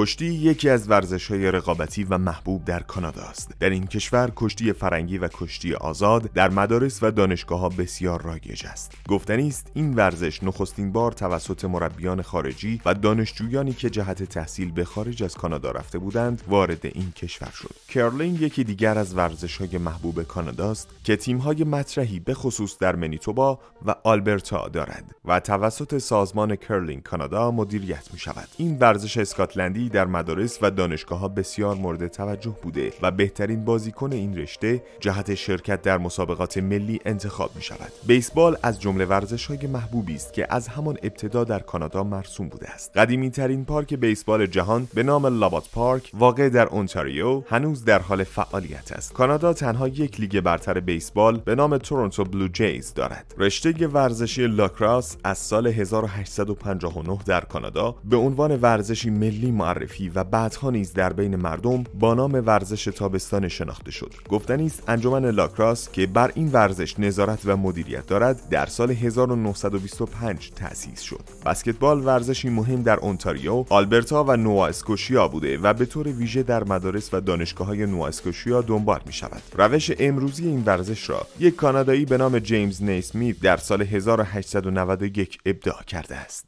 کشتی یکی از ورزش های رقابتی و محبوب در کانادا است. در این کشور کشتی فرنگی و کشتی آزاد در مدارس و دانشگاه ها بسیار رایج است. گفتنی است این ورزش نخستین بار توسط مربیان خارجی و دانشجویانی که جهت تحصیل به خارج از کانادا رفته بودند وارد این کشور شد. کرلینگ یکی دیگر از ورزش های محبوب کانادا است که تیم های مطرحی به خصوص در منیتوبا و آلبرتا دارد و توسط سازمان کرلینگ کانادا مدیریت می شود. این ورزش اسکاتلندی در مدارس و دانشگاه ها بسیار مورد توجه بوده و بهترین بازیکن این رشته جهت شرکت در مسابقات ملی انتخاب می شود. بیسبال از جمله های محبوبی است که از همان ابتدا در کانادا مرسوم بوده است. قدیمی ترین پارک بیسبال جهان به نام لابات پارک واقع در اونتاریو هنوز در حال فعالیت است. کانادا تنها یک لیگ برتر بیسبال به نام تورنتو بلو جیز دارد. رشته ورزشی لاکراس از سال 1859 در کانادا به عنوان ورزشی ملی معرفی معرفی و بعدها نیز در بین مردم با نام ورزش تابستان شناخته شد گفتنی است انجمن لاکراس که بر این ورزش نظارت و مدیریت دارد در سال 1925 تأسیس شد بسکتبال ورزشی مهم در اونتاریو آلبرتا و نوا بوده و به طور ویژه در مدارس و دانشگاه های نوا اسکوشیا دنبال می شود روش امروزی این ورزش را یک کانادایی به نام جیمز نیسمیت در سال 1891 ابداع کرده است